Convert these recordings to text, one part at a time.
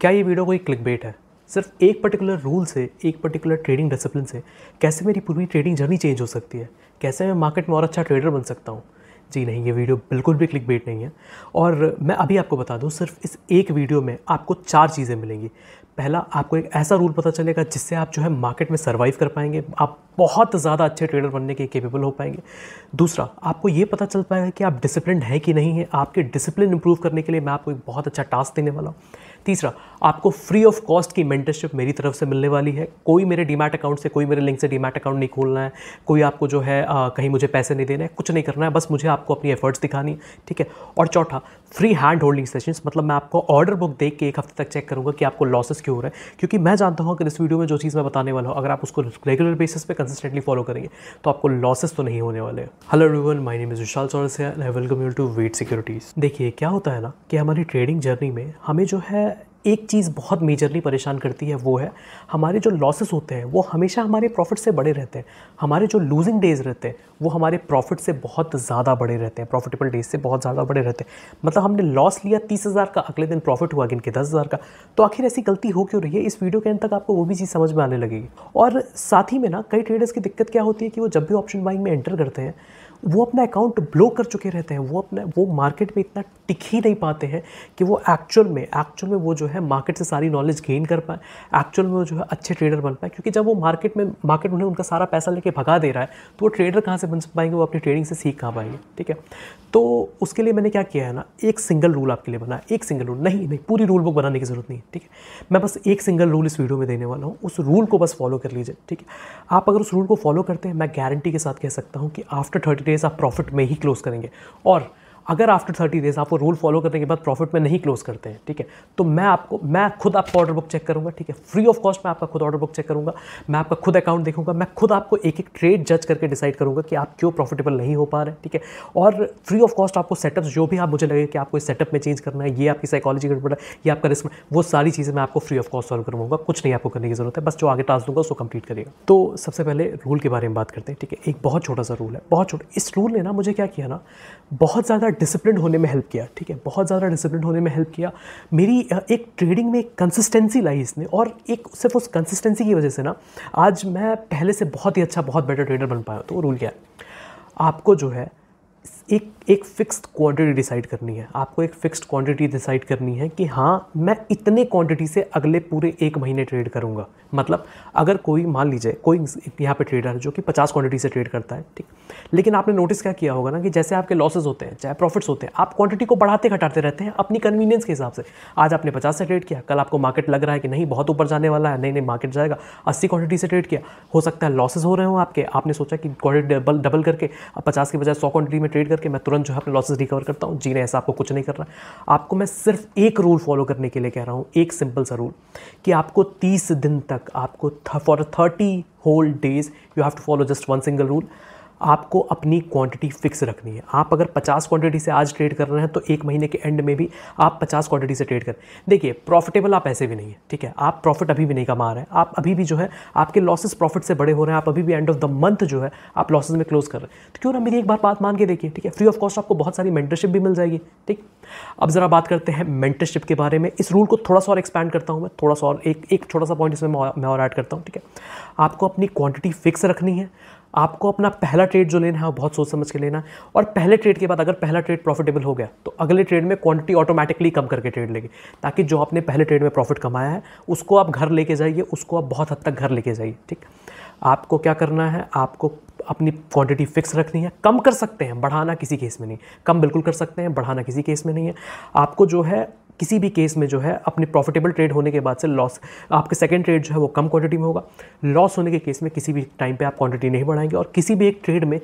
क्या ये वीडियो कोई क्लिक बेट है सिर्फ एक पर्टिकुलर रूल से एक पर्टिकुलर ट्रेडिंग डिसिप्लिन से कैसे मेरी पूरी ट्रेडिंग जर्नी चेंज हो सकती है कैसे मैं मार्केट में और अच्छा ट्रेडर बन सकता हूँ जी नहीं ये वीडियो बिल्कुल भी क्लिक बेट नहीं है और मैं अभी आपको बता दूँ सिर्फ इस एक वीडियो में आपको चार चीज़ें मिलेंगी पहला आपको एक ऐसा रूल पता चलेगा जिससे आप जो है मार्केट में सर्वाइव कर पाएंगे आप बहुत ज़्यादा अच्छे ट्रेडर बनने के केपेबल हो पाएंगे दूसरा आपको ये पता चल पाएगा कि आप डिसिप्लिन हैं कि नहीं है आपके डिसिप्लिन इंप्रूव करने के लिए मैं आपको एक बहुत अच्छा टास्क देने वाला हूँ तीसरा आपको फ्री ऑफ कॉस्ट की मेंटरशिप मेरी तरफ से मिलने वाली है कोई मेरे डीमैट अकाउंट से कोई मेरे लिंक से डीमैट अकाउंट नहीं खोलना है कोई आपको जो है आ, कहीं मुझे पैसे नहीं देना है कुछ नहीं करना है बस मुझे आपको अपनी एफर्ट्स दिखानी है ठीक है और चौथा फ्री हैंड होल्डिंग सेशन मतलब मैं आपको ऑर्डर बुक देख के एक हफ्ते तक चेक करूँगा कि आपको लॉसेस क्यों हो रहे हैं क्योंकि मैं जानता हूँ अगर इस वीडियो में जो चीज़ मैं बताने वाला हूँ अगर आप उसको रेगुलर बेसिस पे कंसिस्टेंटली फॉलो करेंगे तो आपको लॉसेस तो नहीं होने वाले hello everyone my name is Vishal Chauras है welcome you to wait securities देखिए क्या होता है ना कि हमारी ट्रेडिंग जर्नी में हमें जो है एक चीज़ बहुत मेजरली परेशान करती है वो है हमारे जो लॉसेस होते हैं वो हमेशा हमारे प्रॉफिट से बड़े रहते हैं हमारे जो लूजिंग डेज रहते हैं वो हमारे प्रॉफिट से बहुत ज़्यादा बड़े रहते हैं प्रॉफिटेबल डेज से बहुत ज़्यादा बड़े रहते हैं मतलब हमने लॉस लिया तीस हज़ार का अगले दिन प्रॉफिट हुआ गिन के दस हज़ार का तो आखिर ऐसी गलती हो क्यों रही है इस वीडियो के अंत तक आपको वो भी चीज़ समझ में आने लगेगी और साथ ही में ना कई ट्रेडर्स की दिक्कत क्या होती है कि वो जब भी ऑप्शन बाइंग में एंटर करते हैं वो अपना अकाउंट ब्लो कर चुके रहते हैं वो अपना वो मार्केट में इतना टिक ही नहीं पाते हैं कि वो एक्चुअल में एक्चुअल में वो जो है मार्केट से सारी नॉलेज गेन कर पाए एक्चुअल में वो जो है अच्छे ट्रेडर बन पाए क्योंकि जब वो मार्केट में मार्केट उन्हें उनका सारा पैसा लेके भगा दे रहा है तो वो ट्रेडर कहाँ से बन पाएंगे वो अपनी ट्रेडिंग से सीख कहाँ पाएंगे ठीक है तो उसके लिए मैंने क्या किया है ना एक सिंगल रूल आपके लिए बनाया एक सिंगल रूल नहीं नहीं पूरी रूल बुक बनाने की ज़रूरत नहीं ठीक है मैं बस एक सिंगल रूल इस वीडियो में देने वाला हूँ उस रूल को बस फॉलो कर लीजिए ठीक है आप अगर उस रूल को फॉलो करते हैं मैं गारंटी के साथ कह सकता हूँ कि आफ्टर थर्टी डेज आप प्रॉफिट में ही क्लोज करेंगे और अगर आफ्टर थर्टी डेज आप वो रूल फॉलो करने के बाद प्रॉफिट में नहीं क्लोज करते हैं ठीक है तो मैं आपको मैं खुद आपका ऑर्डर बुक चेक करूँगा ठीक है फ्री ऑफ कॉस्ट मैं आपका खुद ऑर्डर बुक चेक करूँगा मैं आपका खुद अकाउंट देखूंगा मैं खुद आपको एक एक ट्रेड जज करके डिसाइड करूँगा कि आप क्यों प्रॉफिटेबल नहीं हो पा रहे ठीक है और फ्री ऑफ कॉस्ट आपको सेटअप जो भी आप मुझे लगे कि आपको इस सेटअप में चेंज करना है ये आपकी साइकोलॉजी गड़बड़ है ये आपका रिस्क वो सारी चीज़ें मैं आपको फ्री ऑफ कॉस्ट सॉल्व करवाऊंगा कुछ नहीं आपको करने की जरूरत है बस जो आगे टास्क दूंगा उसको कंप्लीट करेगा तो सबसे पहले रूल के बारे में बात करते हैं ठीक है एक बहुत छोटा सा रूल है बहुत छोटा इस रूल ने ना मुझे क्या किया ना बहुत ज़्यादा डिसिप्लिन होने में हेल्प किया ठीक है बहुत ज़्यादा डिसिप्लिन होने में हेल्प किया मेरी एक ट्रेडिंग में कंसिस्टेंसी लाई इसने और एक सिर्फ उस कंसिस्टेंसी की वजह से ना आज मैं पहले से बहुत ही अच्छा बहुत बेटर ट्रेडर बन पाया तो वो रूल क्या है आपको जो है एक एक फिक्स क्वांटिटी डिसाइड करनी है आपको एक फिक्स क्वांटिटी डिसाइड करनी है कि हाँ मैं इतने क्वांटिटी से अगले पूरे एक महीने ट्रेड करूँगा मतलब अगर कोई मान लीजिए कोई यहाँ पे ट्रेडर है जो कि 50 क्वांटिटी से ट्रेड करता है ठीक लेकिन आपने नोटिस क्या किया होगा ना कि जैसे आपके लॉसेज होते हैं चाहे प्रॉफिट्स होते हैं आप क्वांटिटी को बढ़ाते घटाते रहते हैं अपनी कन्वीनियंस के हिसाब से आज आपने पचास से ट्रेड किया कल आपको मार्केट लग रहा है कि नहीं बहुत ऊपर जाने वाला है नहीं नहीं मार्केट जाएगा अस्सी क्वांटिटी से ट्रेड किया हो सकता है लॉसेज हो रहे हो आपके आपने सोचा कि क्वांटिटी डबल डबल करके पचास के बजाय सौ क्वांटिटी में ट्रेड करके मैं तुरंत तुरंत जो है अपने लॉसेज रिकवर करता हूँ जी नहीं ऐसा आपको कुछ नहीं कर रहा आपको मैं सिर्फ एक रूल फॉलो करने के लिए कह रहा हूँ एक सिंपल सा रूल कि आपको तीस दिन तक आपको for thirty whole days you have to follow just one single rule आपको अपनी क्वांटिटी फिक्स रखनी है आप अगर 50 क्वांटिटी से आज ट्रेड कर रहे हैं तो एक महीने के एंड में भी आप 50 क्वांटिटी से ट्रेड कर देखिए प्रॉफिटेबल आप ऐसे भी नहीं है ठीक है आप प्रॉफिट अभी भी नहीं कमा रहे हैं आप अभी भी जो है आपके लॉसेस प्रॉफिट से बड़े हो रहे हैं आप अभी भी एंड ऑफ द मंथ जो है आप लॉसेज में क्लोज कर रहे हैं तो क्यों ना मेरी एक बार बात मान के देखिए ठीक है फ्री ऑफ कॉस्ट आपको बहुत सारी मेंटरशिप भी मिल जाएगी ठीक अब ज़रा बात करते हैं मेंटरशिप के बारे में इस रूल को थोड़ा सा और एक्सपैंड करता हूँ मैं थोड़ा सा और एक एक छोटा सा पॉइंट इसमें मैं और ऐड करता हूँ ठीक है आपको अपनी क्वांटिटी फिक्स रखनी है आपको अपना पहला ट्रेड जो लेना है वो बहुत सोच समझ के लेना है और पहले ट्रेड के बाद अगर पहला ट्रेड प्रॉफिटेबल हो गया तो अगले ट्रेड में क्वांटिटी ऑटोमेटिकली कम करके ट्रेड लेंगे ताकि जो आपने पहले ट्रेड में प्रॉफिट कमाया है उसको आप घर लेके जाइए उसको आप बहुत हद तक घर लेके जाइए ठीक आपको क्या करना है आपको अपनी क्वांटिटी फिक्स रखनी है कम कर सकते हैं बढ़ाना किसी केस में नहीं कम बिल्कुल कर सकते हैं बढ़ाना किसी केस में नहीं है आपको जो है किसी भी केस में जो है अपने प्रॉफिटेबल ट्रेड होने के बाद से लॉस आपके सेकंड ट्रेड जो है वो कम क्वांटिटी में होगा लॉस होने के केस में किसी भी टाइम पे आप क्वांटिटी नहीं बढ़ाएंगे और किसी भी एक ट्रेड में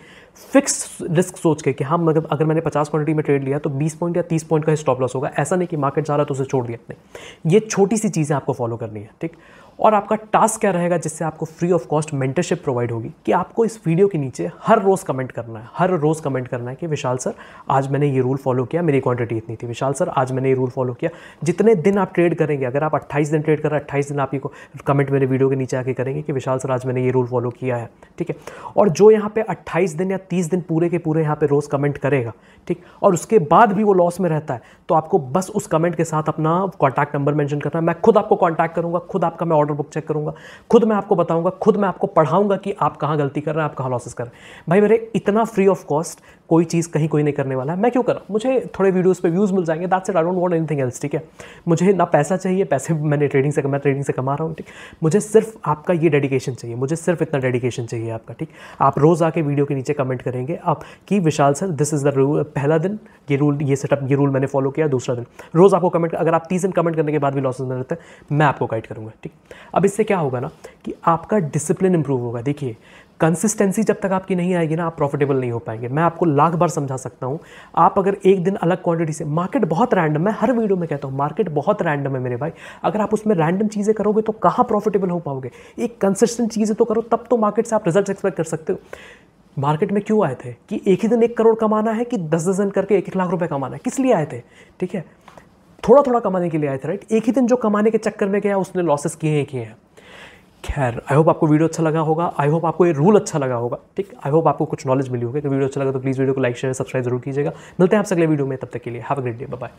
फिक्स रिस्क सोच के कि हाँ मतलब अगर मैंने 50 क्वांटिटी में ट्रेड लिया तो 20 पॉइंट या 30 पॉइंट का स्टॉप लॉस होगा ऐसा नहीं कि मार्केट जा रहा तो उसे छोड़ दिया नहीं ये छोटी सी चीज़ें आपको फॉलो करनी है ठीक और आपका टास्क क्या रहेगा जिससे आपको free of cost mentorship provide होगी कि आपको इस वीडियो के नीचे हर रोज़ कमेंट करना है हर रोज़ कमेंट करना है कि विशाल सर आज मैंने ये रूल फॉलो किया मेरी क्वांटिटी इतनी थी विशाल सर आज मैंने ये रूल फॉलो किया जितने दिन आप ट्रेड करेंगे अगर आप अट्ठाईस दिन ट्रेड कर रहे हैं अट्ठाईस दिन आप ये कमेंट मेरे वीडियो के नीचे आके करेंगे कि विशाल सर आज मैंने ये रूल फॉलो किया है ठीक है और जो यहाँ पे अट्ठाईस दिन या तीस दिन पूरे के पूरे यहाँ पे रोज़ कमेंट करेगा ठीक और उसके बाद भी वो लॉस में रहता है तो आपको बस उस कमेंट के साथ अपना कॉन्टैक्ट नंबर मैंशन करना है मैं खुद आपको कॉन्टैक्ट करूँगा खुद आपका मैं ऑर्डर बुक चेक करूंगा खुद मैं आपको बताऊंगा खुद मैं आपको पढ़ाऊंगा कि आप कहाँ गलती कर रहे हैं आप कहाँ लॉसेस कर रहे हैं भाई मेरे इतना फ्री ऑफ कॉस्ट कोई चीज़ कहीं कोई नहीं करने वाला है मैं क्यों करूँ मुझे थोड़े वीडियोज़ पे व्यूज़ मिल जाएंगे that's it I don't want anything else ठीक है मुझे ना पैसा चाहिए पैसे मैंने ट्रेडिंग से मैं ट्रेडिंग से कमा रहा हूँ ठीक मुझे सिर्फ आपका ये डेडिकेशन चाहिए मुझे सिर्फ इतना डेडिकेशन चाहिए आपका ठीक आप रोज़ आके वीडियो के नीचे कमेंट करेंगे आप कि Vishal sir this is the rule पहला दिन ये रूल ये सेटअप ये रूल मैंने फॉलो किया दूसरा दिन रोज़ आपको कमेंट अगर आप तीस दिन कमेंट करने के बाद भी लॉसेज में रहते हैं मैं आपको गाइड करूँगा ठीक अब इससे क्या होगा ना कि आपका डिसिप्लिन इंप्रूव होगा देखिए कंसिस्टेंसी जब तक आपकी नहीं आएगी ना आप प्रॉफिटेबल नहीं हो पाएंगे मैं आपको लाख बार समझा सकता हूँ आप अगर एक दिन अलग क्वांटिटी से मार्केट बहुत रैंडम है हर वीडियो में कहता हूँ मार्केट बहुत रैंडम है मेरे भाई अगर आप उसमें रैंडम चीज़ें करोगे तो कहाँ प्रॉफिटेबल हो पाओगे एक कंसिस्टेंट चीज़ें तो करो तब तो मार्केट से आप रिजल्ट एक्सपेक्ट कर सकते हो मार्केट में क्यों आए थे कि एक ही दिन एक करोड़ कमाना है कि दस दस दिन करके एक एक लाख रुपये कमाना है किस लिए आए थे ठीक है थोड़ा थोड़ा कमाने के लिए आए थे राइट एक ही दिन जो कमाने के चक्कर में गया उसने लॉसेस किए ही किए हैं खैर आई होप आपको वीडियो अच्छा लगा होगा आई होप आपको ये रूल अच्छा लगा होगा ठीक आई होप आपको कुछ नॉलेज मिली होगी अगर वीडियो अच्छा लगा तो प्लीज़ वीडियो को लाइक शेयर सब्सक्राइब जरूर कीजिएगा मिलते हैं आपसे अगले वीडियो में तब तक के लिए have a great day bye